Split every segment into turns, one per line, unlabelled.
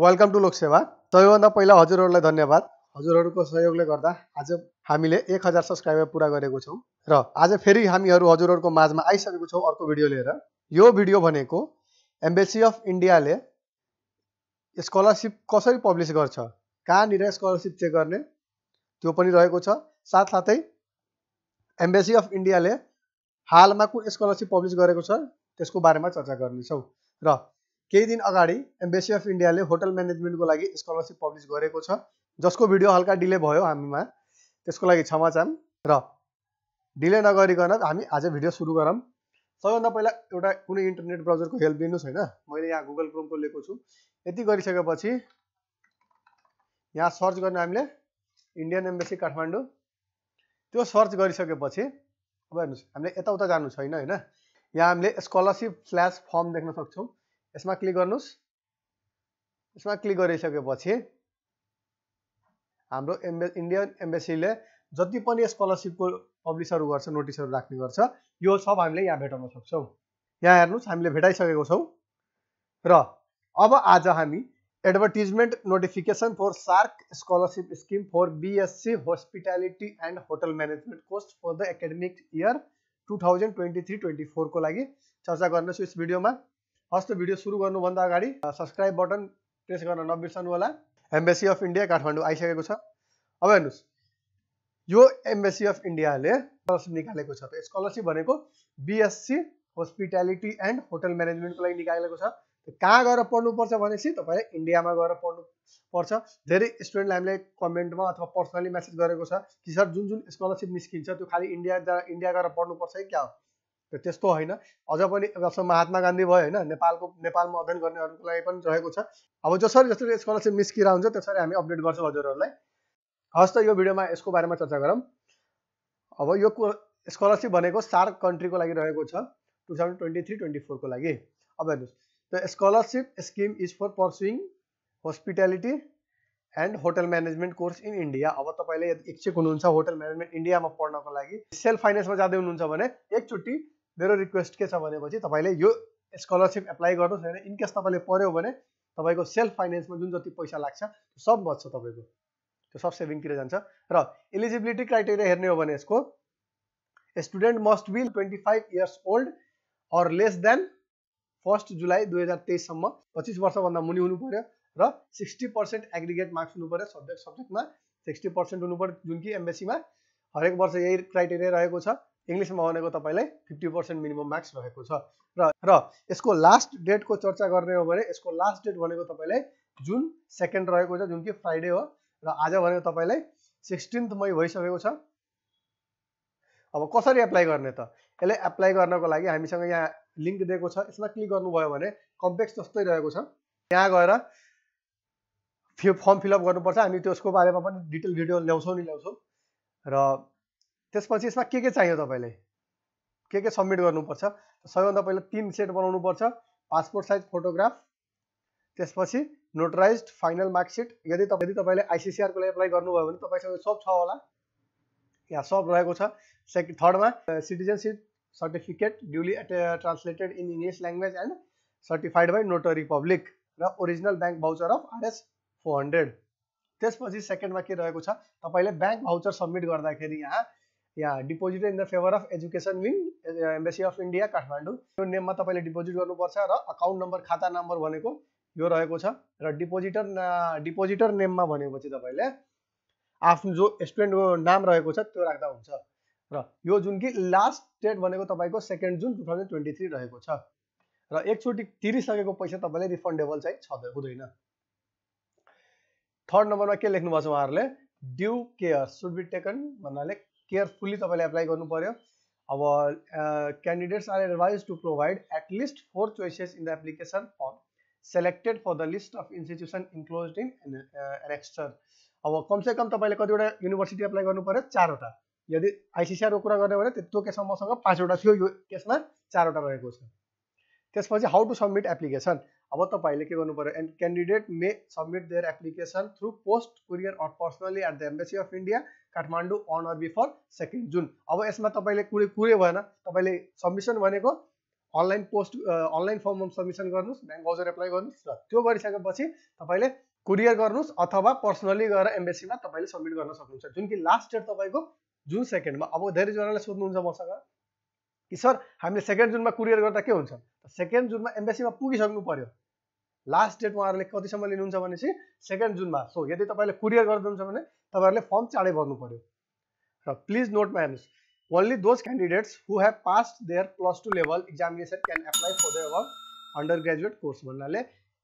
Welcome to Lok Sewa सबैभन्दा पहिला हजुरहरूलाई धन्यवाद हजुरहरूको सहयोगले गर्दा आज हामीले एक हजार सब्सक्राइबर पुरा गरेको छौँ र आज फेरि हामीहरू हजुरहरूको माझमा आइसकेको छौँ अर्को भिडियो लिएर यो भिडियो भनेको एम्बेसी अफ इन्डियाले स्कलरसिप कसरी पब्लिस गर्छ कहाँनिर स्कलरसिप चेक गर्ने त्यो पनि रहेको छ साथसाथै एम्बेसी अफ इन्डियाले हालमा कुन स्कलरसिप पब्लिस गरेको छ त्यसको बारेमा चर्चा गर्नेछौँ र केही दिन अगाडि एम्बेसी अफ इन्डियाले होटल म्यानेजमेन्टको लागि स्कलरसिप पब्लिस गरेको छ जसको भिडियो हल्का डिले भयो हामीमा त्यसको लागि क्षमा चाहौँ र डिले नगरिकन हामी आज भिडियो सुरु गरौँ सबैभन्दा पहिला एउटा कुनै इन्टरनेट ब्राउजरको हेल्प लिनुहोस् होइन मैले यहाँ गुगल क्रोमको लिएको छु यति गरिसकेपछि यहाँ सर्च गर्ने हामीले इन्डियन एम्बेसी काठमाडौँ त्यो सर्च गरिसकेपछि अब हेर्नुहोस् हामीले यताउता जानु छैन होइन यहाँ हामीले स्कलरसिप स्ल्यास फर्म देख्न सक्छौँ यसमा क्लिक गर्नुहोस् यसमा क्लिक गरिसकेपछि हाम्रो एम्बे इन्डियन एम्बेसीले जति पनि स्कलरसिपको पब्लिसहरू गर्छ नोटिसहरू राख्ने गर्छ यो सब हामीले यहाँ भेटाउन सक्छौँ यहाँ हेर्नुहोस् हामीले भेटाइसकेको छौँ र अब आज हामी advertisement notification for SAARC scholarship scheme for BSc hospitality and hotel management course for the academic year two thousand twenty three twenty फोरको लागि चर्चा गर्नेछु यस भिडियोमा हस्त भिडियो सुरु गर्नुभन्दा अगाडि सब्सक्राइब बटन प्रेस गर्न नबिर्सनु होला एम्बेसी अफ इन्डिया काठमाडौँ आइसकेको छ अब हेर्नुहोस् यो एम्बेसी अफ इन्डियाले स्कलरसिप निकालेको छ त स्कलरसिप भनेको बिएससी हस्पिटालिटी एन्ड होटल म्यानेजमेन्टको लागि निकालेको छ कहाँ गएर पढ्नुपर्छ भनेपछि तपाईँले इन्डियामा गएर पढ्नु पर्छ धेरै स्टुडेन्टलाई हामीले कमेन्टमा अथवा पर्सनली मेसेज गरेको छ कि सर जुन जुन स्कलरसिप निस्किन्छ त्यो खालि इन्डिया जा इन्डिया गएर पढ्नुपर्छ है क्या हो त्यो त्यस्तो होइन अझ पनि जस्तो महात्मा गान्धी भयो होइन नेपालको नेपालमा अध्ययन गर्नेहरूको लागि पनि रहेको छ अब जसरी जसरी स्कलरसिप मिस्किरा हुन्छ त्यसरी हामी अपडेट गर्छौँ हजुरहरूलाई हस् त यो भिडियोमा यसको बारेमा चर्चा गरौँ अब यो स्कलरसिप भनेको सार्क कन्ट्रीको लागि रहेको छ two thousand twenty three twenty फोरको लागि अब हेर्नुहोस् the scholarship scheme is for pursuing hospitality and hotel management course in India अब तपाईँले इच्छुक हुनुहुन्छ होटल म्यानेजमेन्ट इन्डियामा पढ्नको लागि सेल्फ फाइनेन्समा जाँदै हुनुहुन्छ भने एकचोटि मेरो रिक्वेस्ट के छ भनेपछि तपाईँले यो स्कलरसिप एप्लाई गर्नुहोस् होइन इनकेस तपाईँले पर्यो भने तपाईँको सेल्फ फाइनेन्समा जुन जति पैसा लाग्छ सब बच्छ तपाईँको त्यो सब सेभिङतिर जान्छ र एलिजिबिलिटी क्राइटेरिया हेर्ने हो भने यसको student must be twenty five years old or less than first July दुई हजार तेइससम्म पच्चिस वर्षभन्दा मुनि हुनु पऱ्यो र सिक्सटी पर्सेन्ट एग्रिगेट मार्क्स हुनु पर्यो सब्जेक्ट सब्जेक्टमा सिक्सटी पर्सेन्ट हुनु पर्यो जुन कि एमबेसीमा हरेक वर्ष यही क्राइटेरिया रहेको छ इङ्ग्लिसमा भनेको तपाईँलाई फिफ्टी पर्सेन्ट मिनिमम मार्क्स रहेको छ र र यसको लास्ट डेटको चर्चा गर्ने हो भने यसको लास्ट डेट भनेको तपाईँलाई जुन सेकेन्ड रहेको छ जुन कि फ्राइडे हो र आज भनेको तपाईँलाई सिक्सटिन्थ मई भइसकेको छ अब कसरी एप्लाई गर्ने त यसलाई एप्लाई गर्नको लागि हामीसँग यहाँ लिङ्क दिएको छ यसमा क्लिक गर्नुभयो भने कम्प्लेक्स जस्तै रहेको छ त्यहाँ गएर फि फर्म फिलअप गर्नुपर्छ हामी त्यसको बारेमा पनि डिटेल भिडियो ल्याउँछौँ नि ल्याउँछौँ र त्यसपछि यसमा के के चाहियो तपाईँले के के सब्मिट गर्नुपर्छ सबैभन्दा पहिला तिन सेट बनाउनुपर्छ पासपोर्ट साइज फोटोग्राफ त्यसपछि नोटराइज फाइनल मार्कसिट यदि तपाईँ यदि तपाईँले आइसिसिआरको लागि एप्लाई गर्नुभयो भने तपाईँसँग सब छ होला यहाँ सब रहेको छ सेकेन्ड थर्डमा citizenship certificate duly translated in English language and certified by notary public र original bank voucher of RS four hundred त्यसपछि सेकेन्डमा के रहेको छ तपाईँले ब्याङ्क भाउचर सब्मिट गर्दाखेरि यहाँ या deposit in the favour of education wing embassy of India Kathmandu यो नेममा तपाईँले डिपोजिट गर्नुपर्छ र अकाउन्ट नम्बर खाता नम्बर भनेको यो रहेको छ र डिपोजिटर डिपोजिटर नेममा भनेपछि तपाईँले आफ्नो जो स्टुडेन्टको नाम रहेको छ त्यो राख्दा हुन्छ र यो जुन कि लास्ट डेट भनेको तपाईँको सेकेन्ड जुन टु थाउजन्ड ट्वेन्टी थ्री रहेको छ र एकचोटि तिरिसकेको पैसा तपाईँले रिफन्डेबल चाहिँ छ हुँदैन थर्ड नम्बरमा के भएको छ उहाँहरूले due care should be taken भन्नाले केयरफुली तब एप्लाई गर्नु पर्यो अब candidates are advised to provide at least four choices in the application form selected for the list of institution enclose in annexure अब कम से कम तपाईँले कतिवटा यूनिवर्सिटी एप्लाई गर्नु चार वा यदि को क्या करने तो केस में मसंग पांचवटा थी केस में चार वा रहेस पच्चीस हाउ टू सबमिट एप्लीकेशन अब तपाईँले के candidate may submit their application through post courier और personally at the embassy of India Kathmandu on or before second June अब यसमा तपाईँले कुरै कुरै भएन तपाईँले सब्मिसन भनेको अनलाइन पोस्ट अनलाइन फर्ममा सब्मिसन गर्नुहोस् ब्याङ्क हाउजर एप्लाई गर्नुहोस् र त्यो गरिसकेपछि तपाईँले कुरियर गर्नुहोस् अथवा पर्सनली गएर एम्बेसीमा तपाईँले सब्मिट गर्न सक्नुहुन्छ जुन कि लास्ट डेट तपाईँको जुन सेकेन्डमा अब धेरैजनाले सोध्नुहुन्छ मसँग कि सर हामीले सेकेन्ड जुनमा कुरियर गर्दा के हुन्छ सेकेन्ड जुनमा एम्बेसीमा पुगिसक्नु पर्यो लास्ट डेट उहाँहरूले कतिसम्म लिनुहुन्छ भनेपछि सेकेन्ड जुनमा सो यदि तपाईँले कुरियर गरिदिनुहुन्छ भने तपाईँहरूले फर्म चाँडै भर्नु पऱ्यो र प्लिज नोटमा हेर्नुहोस् only those candidates who have pass their plus two level examination can apply for the एभल अन्डर ग्रेजुएट कोर्स भन्नाले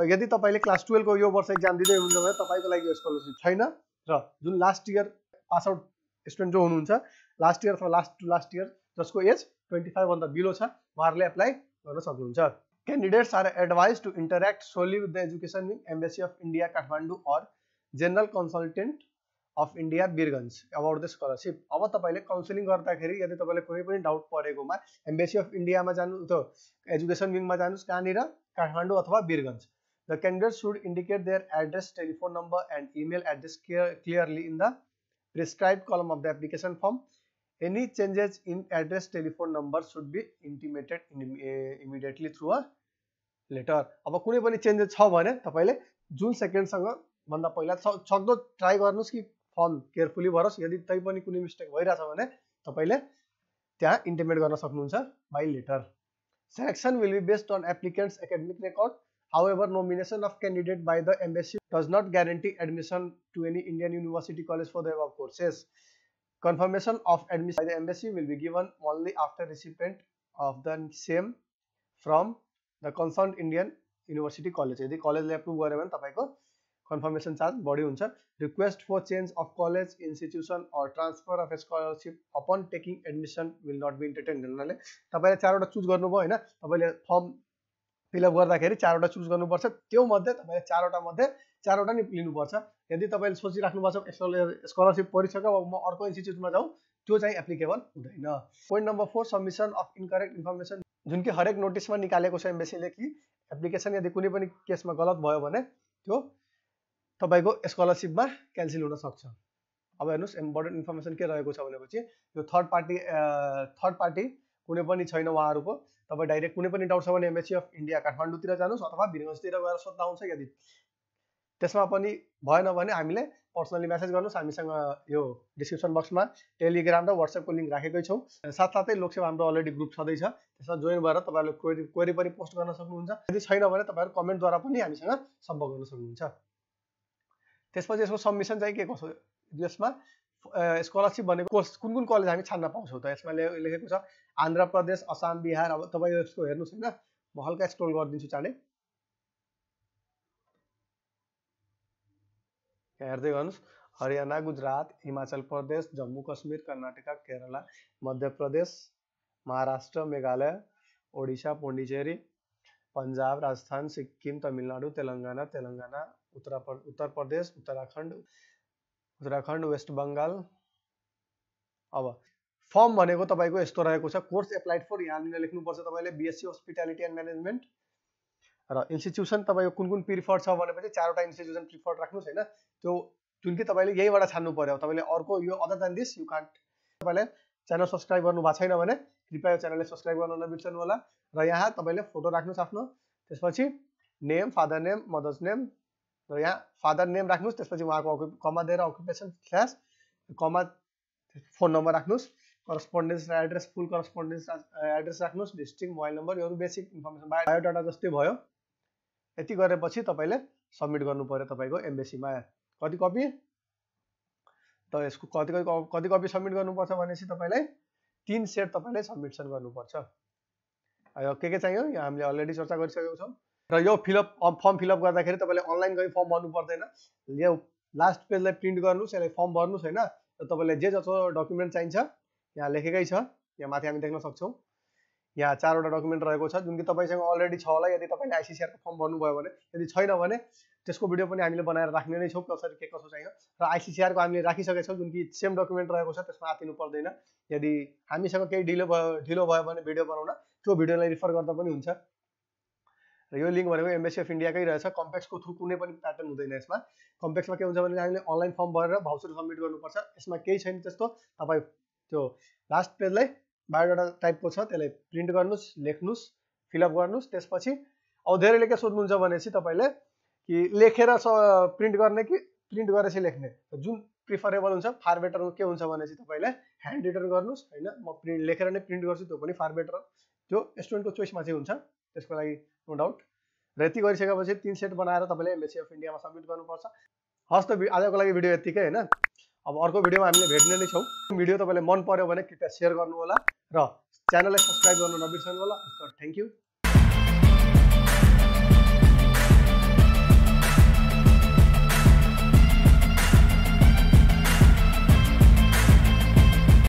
त यदि तपाईँले क्लास टुवेल्भको यो वर्ष इक्जाम दिँदै हुनुहुन्छ भने तपाईँको लागि यो स्कलरसिप छैन र जुन last year pass out student जो हुनुहुन्छ लास्ट इयर अथवा लास्ट टु लास्ट इयर जसको एज ट्वेन्टी फाइभभन्दा बिलो छ उहाँहरूले एप्लाई गर्न सक्नुहुन्छ candidates are advised to interact solely with the education wing embassy of india kathmandu or general consultant of india birganj about the scholarship aba tapai le counseling or kheri yadi tapai le koi pani doubt parego ma embassy of india ma janu to education wing ma janus kanira kathmandu athwa birganj the candidates should indicate their address telephone number and email address clearly in the prescribed column of the application form any changes in address telephone number should be intimated in, uh, immediately through a letter. अब कुनै पनि changes छ भने तपाईँले जुन सेकेन्डसँग भन्दा पहिला सक्दो ट्राई गर्नुहोस् कि फर्म केयरफुली भरोस् यदि तै पनि कुनै मिस्टेक भइरहेछ भने तपाईँले त्यहाँ इन्टिमेट गर्न सक्नुहुन्छ by letter. Selection will be based on applicants' academic record. However, nomination of candidate by the embassy does not guarantee admission to any Indian university college for the above courses. Confirmation of admission by the embassy will be given only after recipient of the same from the concerned Indian University College. यदि कलेजले approve गर्यो भने तपाईँको confirmation charge बढी हुन्छ request for change of college institution or transfer of scholarship upon taking admission will not be entertain हुनाले तपाईँले चारवटा choose गर्नुभयो होइन तपाईँले फर्म फिलअप गर्दाखेरि चारवटा चुज गर्नुपर्छ त्यो मध्ये तपाईँले चारवटा मध्ये चारवटा नै लिनुपर्छ यदि तपाईँले सोचिराख्नु भएको छ स्कलरसिप परिसक्यो अब म अर्को इन्स्टिच्युटमा जाउँ त्यो चाहिँ एप्लिकेबल हुँदैन point number four submission of incorrect information जुन कि हरेक नोटिसमा निकालेको छ एम्बेसीले कि एप्लिकेसन यदि कुनै पनि केसमा गलत भयो भने त्यो तपाईँको स्कलरसिपमा क्यान्सल सक्छ अब हेर्नुहोस् इम्पोर्टेन्ट इन्फर्मेसन के रहेको छ भनेपछि यो थर्ड पार्टी थर्ड पार्टी कुनै पनि छैन उहाँहरूको तपाईँ डाइरेक्ट कुनै पनि डाउट छ भने एमएससी अफ इन्डिया काठमाडौँतिर जानुहोस् अथवा भिरगन्जतिर गएर सोद्धा हुन्छ यदि त्यसमा पनि भएन भने हामीले पर्सनली मेसेज गर्नुहोस् हामीसँग यो डिस्क्रिप्सन बक्समा टेलिग्राम र वाट्सएपको लिङ्क राखेकै छौँ साथसाथै लोकसेवा हाम्रो अलरेडी ग्रुप छँदैछ त्यसमा जोइन भएर तपाईँहरूले क्वेरी क्वेरी पनि पोस्ट गर्न सक्नुहुन्छ यदि छैन भने तपाईँहरू कमेन्टद्वारा पनि हामीसँग सम्पर्क गर्न सक्नुहुन्छ त्यसपछि यसको सब्मिसन चाहिँ के कसो यसमा स्कलरसिप भनेको कोर्स कुन कुन कलेज हामी छान्न पाउँछौँ त यसमा लेखेको छ आन्ध्र प्रदेश असम बिहार अब तपाईँ यसको हेर्नुहोस् होइन म हल्का स्क्रोल गरिदिन्छु चाँडै हरदेगंज हरियाणा गुजरात हिमाचल प्रदेश जम्मू कश्मीर कर्नाटका केरला मध्य प्रदेश महाराष्ट्र मेघालय ओडिशा पुंडीचेरी पंजाब राजस्थान सिक्किम तमिलनाडु तेलंगाना तेलंगाना उत्तर उत्तर प्रदेश उत्तराखंड उत्तराखण्ड वेस्ट बङ्गाल अब फर्म भनेको तपाईँको यस्तो रहेको छ कोर्स एप्लाइड फर यहाँनिर लेख्नुपर्छ तपाईँले बिएससी हस्पिटालिटी एन्ड म्यानेजमेन्ट र इन्स्टिट्युसन तपाईँको कुन कुन प्रिफर छ भनेपछि चारवटा इन्स्टिट्युसन प्रिफर राख्नुहोस् होइन त्यो जुन कि तपाईँले यहीबाट छान्नु पर्यो तपाईँले अर्को यो other than this you can't तपाईँले च्यानल सब्सक्राइब गर्नु भएको छैन भने कृपया यो च्यानलले सब्सक्राइब गर्न नबिर्सनु होला र यहाँ तपाईँले फोटो राख्नुहोस् आफ्नो त्यसपछि name father name mother's name र यहाँ फादर नेम राख्नुहोस् त्यसपछि उहाँको अकुप कमा दिएर occupation slash comma phone number राख्नुहोस् करस्पोन्डेन्स र एड्रेस फुल करस्पोन्डेन्स एड्रेस राख्नुहोस् डिस्ट्रिक्ट मोबाइल नम्बर यो बेसिक इन्फर्मेसन बायो बायोडाटा जस्तै भयो यति गरेपछि तपाईँले सब्मिट गर्नु पऱ्यो तपाईँको एम्बेसीमा कति कपी त यसको कति कति कति कपी सब्मिट गर्नुपर्छ भनेपछि तपाईँलाई तिन सेट तपाईँले सब्मिसन गर्नुपर्छ के के चाहियो यहाँ हामीले अलरेडी चर्चा गरिसकेको छौँ र यो फिलअप फर्म फिलअप गर्दाखेरि तपाईँले अनलाइन गई फर्म भर्नु पर्दैन यो लास्ट पेजलाई प्रिन्ट गर्नुहोस् यसलाई फर्म भर्नुहोस् होइन र तपाईँलाई जे जस्तो डकुमेन्ट चाहिन्छ यहाँ लेखेकै छ यहाँ माथि हामी देख्न सक्छौँ यहाँ चारवटा डकुमेन्ट रहेको छ जुन कि तपाईँसँग अलरेडी छ होला यदि तपाईँले आइसिसिआरको फर्म भर्नुभयो भने यदि छैन भने त्यसको भिडियो पनि हामीले बनाएर राख्ने नै छौँ कसरी के कसो चाहियो र आइसिसिआरको हामीले राखिसकेछौँ जुन कि सेम डकुमेन्ट रहेको छ त्यसमा आतिनु पर्दैन यदि हामीसँग केही ढिलो भयो ढिलो भयो भने भिडियो बनाउन त्यो भिडियोलाई रिफर गर्दा पनि हुन्छ र यो लिङ्क भनेको एमबेसी अफ इन्डियाकै रहेछ कम्पेक्सको थ्रु कुनै पनि प्याटर्न हुँदैन यसमा कम्पेक्समा के हुन्छ भने हामीले अनलाइन फर्म भरेर भाउचर सब्मिट गर्नुपर्छ यसमा केही छैन त्यस्तो तपाईँ त्यो लास्ट पेजलाई बायोडाटा टाइपको छ त्यसलाई प्रिन्ट गर्नुहोस् लेख्नुहोस् फिलअप गर्नुहोस् त्यसपछि अब धेरैले के सोध्नुहुन्छ भनेपछि तपाईँले कि लेखेर स प्रिन्ट गर्ने कि प्रिन्ट गरेपछि लेख्ने जुन प्रिफरेबल हुन्छ फार बेटर के हुन्छ भनेपछि तपाईँले ह्यान्ड रिटर्न गर्नुहोस् होइन म प्रिन्ट लेखेर नै प्रिन्ट गर्छु त्यो पनि फार बेटर त्यो स्टुडेन्टको चोइसमा चाहिँ हुन्छ त्यसको लागि नो डाउट र यति गरिसकेपछि तिन सेट बनाएर तपाईँले एमएससी अफ इन्डियामा सब्मिट गर्नुपर्छ हस् त आजको लागि भिडियो यत्तिकै होइन अब अर्को भिडियोमा हामीले भेट्ने नै छौँ भिडियो तपाईँलाई मन पऱ्यो भने कृपया सेयर गर्नुहोला र च्यानललाई सब्सक्राइब गर्नु नबिर्सनु होला थ्याङ्क यू